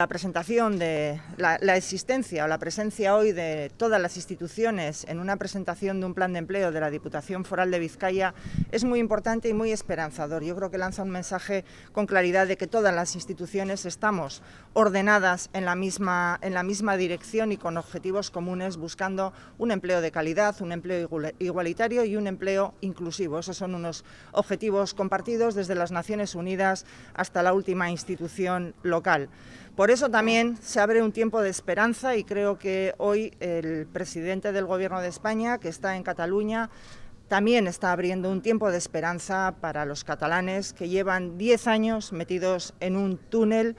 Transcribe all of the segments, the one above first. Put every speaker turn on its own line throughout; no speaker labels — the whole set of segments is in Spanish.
La presentación de la, existencia o la presencia hoy de todas las instituciones en una presentación de un plan de empleo de la Diputación Foral de Vizcaya es muy importante y muy esperanzador. Yo creo que lanza un mensaje con claridad de que todas las instituciones estamos ordenadas en la misma, dirección y con objetivos comunes buscando un empleo de calidad, un empleo igualitario y un empleo inclusivo. Esos son unos objetivos compartidos desde las Naciones Unidas hasta la última institución local. Por eso también se abre un tiempo de esperanza y creo que hoy el presidente del Gobierno de España, que está en Cataluña, también está abriendo un tiempo de esperanza para los catalanes que llevan 10 años metidos en un túnel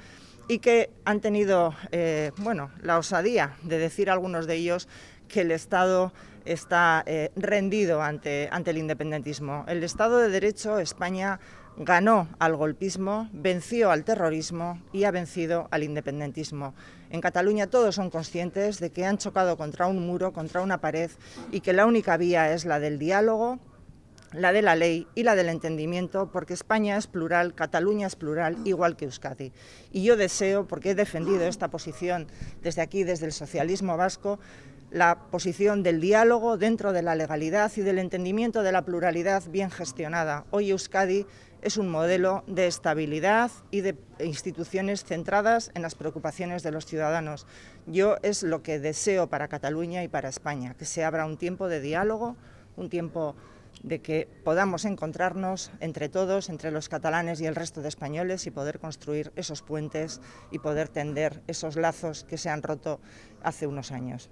y que han tenido eh, bueno, la osadía de decir algunos de ellos que el Estado está eh, rendido ante, ante el independentismo. El Estado de Derecho, España ganó al golpismo, venció al terrorismo y ha vencido al independentismo. En Cataluña todos son conscientes de que han chocado contra un muro, contra una pared y que la única vía es la del diálogo, la de la ley y la del entendimiento, porque España es plural, Cataluña es plural, igual que Euskadi. Y yo deseo, porque he defendido esta posición desde aquí, desde el socialismo vasco, la posición del diálogo dentro de la legalidad y del entendimiento de la pluralidad bien gestionada. Hoy Euskadi es un modelo de estabilidad y de instituciones centradas en las preocupaciones de los ciudadanos. Yo es lo que deseo para Cataluña y para España, que se abra un tiempo de diálogo, un tiempo de que podamos encontrarnos entre todos, entre los catalanes y el resto de españoles y poder construir esos puentes y poder tender esos lazos que se han roto hace unos años.